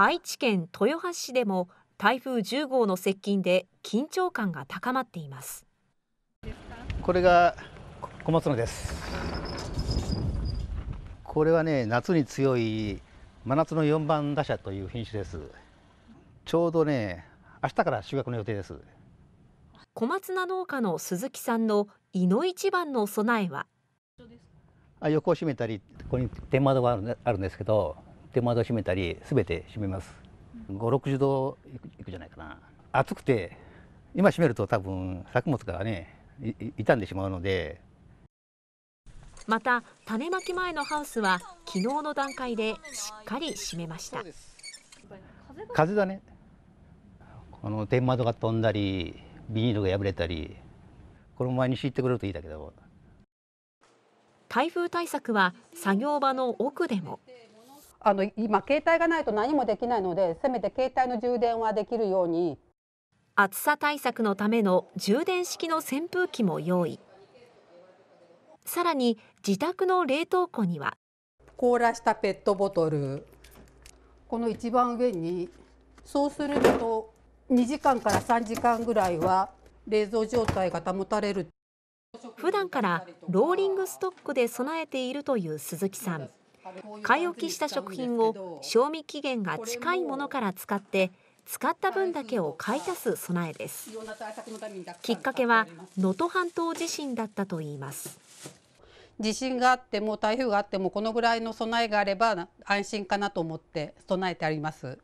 愛知県豊橋市でも台風10号の接近で緊張感が高まっていますこれが小松菜ですこれはね夏に強い真夏の4番打者という品種ですちょうどね明日から収穫の予定です小松菜農家の鈴木さんのいの一番の備えはあ横を閉めたりここに天窓があるんですけど手窓閉めたり全て閉めます560度いくじゃないかな暑くて今閉めると多分作物がね傷んでしまうのでまた種まき前のハウスは昨日の段階でしっかり閉めました風だねこの天窓が飛んだりビニールが破れたりこの前に敷いてくれるといいだけど台風対策は作業場の奥でもあの今携帯がないと何もできないのでせめて携帯の充電はできるように暑さ対策のための充電式の扇風機も用意さらに自宅の冷凍庫には凍らしたペットボトルこの一番上にそうすると2時間から3時間ぐらいは冷蔵状態が保たれる普段からローリングストックで備えているという鈴木さん買い置きした食品を賞味期限が近いものから使って使った分だけを買い足す備えですきっかけは能登半島地震だったといいます地震があっても台風があってもこのぐらいの備えがあれば安心かなと思って備えてあります